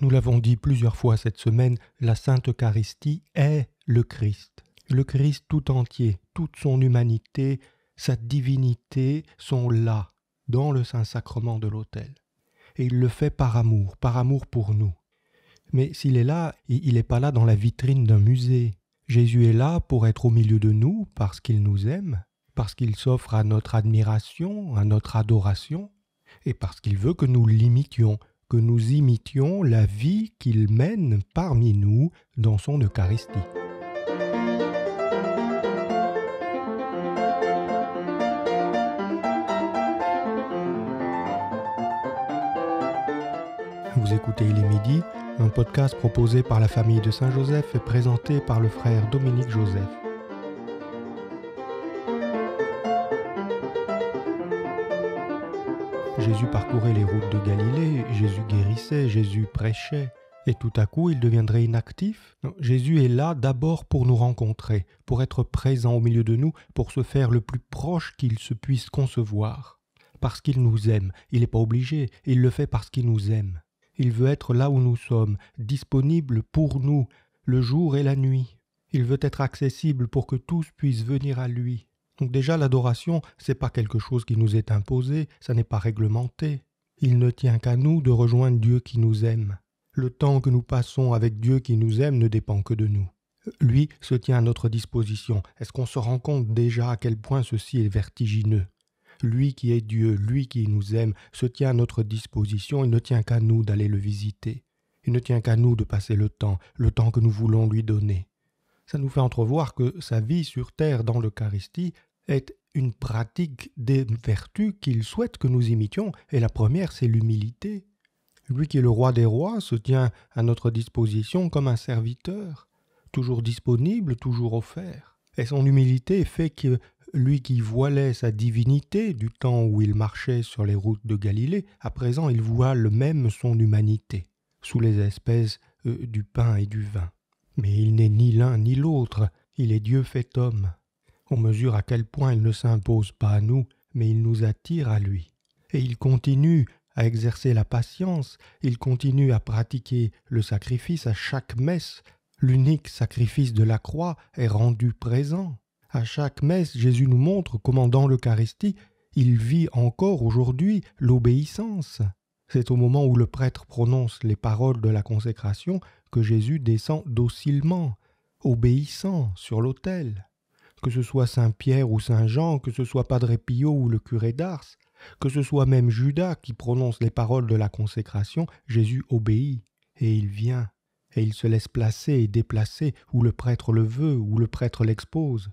Nous l'avons dit plusieurs fois cette semaine, la Sainte Eucharistie est le Christ. Le Christ tout entier, toute son humanité, sa divinité sont là, dans le Saint-Sacrement de l'autel. Et il le fait par amour, par amour pour nous. Mais s'il est là, il n'est pas là dans la vitrine d'un musée. Jésus est là pour être au milieu de nous parce qu'il nous aime, parce qu'il s'offre à notre admiration, à notre adoration, et parce qu'il veut que nous l'imitions, que nous imitions la vie qu'il mène parmi nous dans son Eucharistie. Vous écoutez Il est midi, un podcast proposé par la famille de Saint-Joseph et présenté par le frère Dominique Joseph. Jésus parcourait les routes de Galilée, Jésus guérissait, Jésus prêchait, et tout à coup il deviendrait inactif. Jésus est là d'abord pour nous rencontrer, pour être présent au milieu de nous, pour se faire le plus proche qu'il se puisse concevoir. Parce qu'il nous aime, il n'est pas obligé, il le fait parce qu'il nous aime. Il veut être là où nous sommes, disponible pour nous, le jour et la nuit. Il veut être accessible pour que tous puissent venir à lui. Donc déjà, l'adoration, c'est pas quelque chose qui nous est imposé, ça n'est pas réglementé. Il ne tient qu'à nous de rejoindre Dieu qui nous aime. Le temps que nous passons avec Dieu qui nous aime ne dépend que de nous. Lui se tient à notre disposition. Est-ce qu'on se rend compte déjà à quel point ceci est vertigineux Lui qui est Dieu, lui qui nous aime, se tient à notre disposition, il ne tient qu'à nous d'aller le visiter. Il ne tient qu'à nous de passer le temps, le temps que nous voulons lui donner ça nous fait entrevoir que sa vie sur terre dans l'Eucharistie, est une pratique des vertus qu'il souhaite que nous imitions, et la première, c'est l'humilité. Lui qui est le roi des rois se tient à notre disposition comme un serviteur, toujours disponible, toujours offert. Et son humilité fait que lui qui voilait sa divinité du temps où il marchait sur les routes de Galilée, à présent il voile même son humanité, sous les espèces euh, du pain et du vin. Mais il n'est ni l'un ni l'autre, il est Dieu fait homme. On mesure à quel point il ne s'impose pas à nous, mais il nous attire à lui. Et il continue à exercer la patience, il continue à pratiquer le sacrifice à chaque messe. L'unique sacrifice de la croix est rendu présent. À chaque messe, Jésus nous montre comment dans l'Eucharistie, il vit encore aujourd'hui l'obéissance. C'est au moment où le prêtre prononce les paroles de la consécration que Jésus descend docilement, obéissant sur l'autel que ce soit saint Pierre ou saint Jean, que ce soit Padre Pio ou le curé d'Ars, que ce soit même Judas qui prononce les paroles de la consécration, Jésus obéit, et il vient, et il se laisse placer et déplacer où le prêtre le veut, où le prêtre l'expose.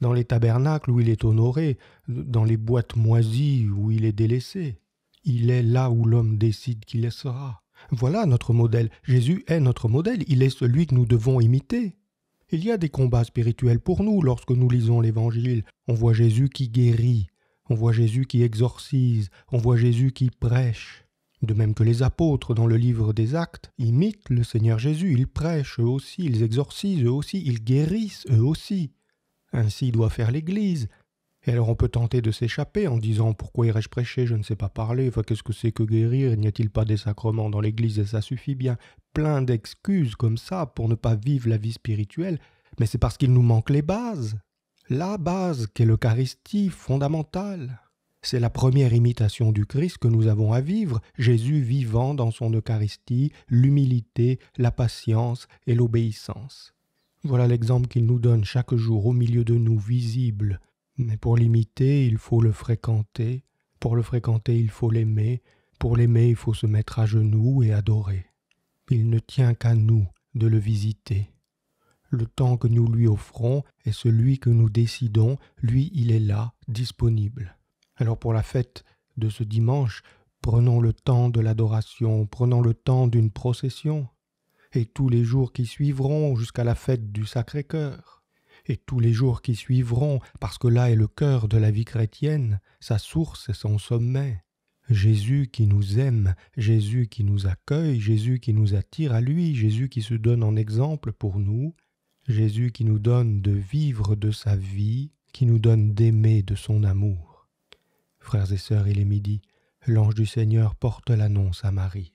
Dans les tabernacles où il est honoré, dans les boîtes moisies où il est délaissé. Il est là où l'homme décide qu'il sera. Voilà notre modèle. Jésus est notre modèle. Il est celui que nous devons imiter. Il y a des combats spirituels pour nous lorsque nous lisons l'Évangile. On voit Jésus qui guérit, on voit Jésus qui exorcise, on voit Jésus qui prêche. De même que les apôtres dans le livre des actes imitent le Seigneur Jésus, ils prêchent eux aussi, ils exorcisent eux aussi, ils guérissent eux aussi. Ainsi doit faire l'Église, et alors on peut tenter de s'échapper en disant pourquoi irais-je prêcher, je ne sais pas parler, enfin, qu'est-ce que c'est que guérir, n'y a-t-il pas des sacrements dans l'Église et ça suffit bien Plein d'excuses comme ça pour ne pas vivre la vie spirituelle, mais c'est parce qu'il nous manque les bases. La base qu'est l'Eucharistie fondamentale. C'est la première imitation du Christ que nous avons à vivre, Jésus vivant dans son Eucharistie, l'humilité, la patience et l'obéissance. Voilà l'exemple qu'il nous donne chaque jour au milieu de nous, visible, mais pour l'imiter, il faut le fréquenter, pour le fréquenter, il faut l'aimer, pour l'aimer, il faut se mettre à genoux et adorer. Il ne tient qu'à nous de le visiter. Le temps que nous lui offrons est celui que nous décidons, lui, il est là, disponible. Alors pour la fête de ce dimanche, prenons le temps de l'adoration, prenons le temps d'une procession, et tous les jours qui suivront jusqu'à la fête du Sacré-Cœur et tous les jours qui suivront, parce que là est le cœur de la vie chrétienne, sa source et son sommet. Jésus qui nous aime, Jésus qui nous accueille, Jésus qui nous attire à lui, Jésus qui se donne en exemple pour nous, Jésus qui nous donne de vivre de sa vie, qui nous donne d'aimer de son amour. Frères et sœurs, il est midi, l'ange du Seigneur porte l'annonce à Marie.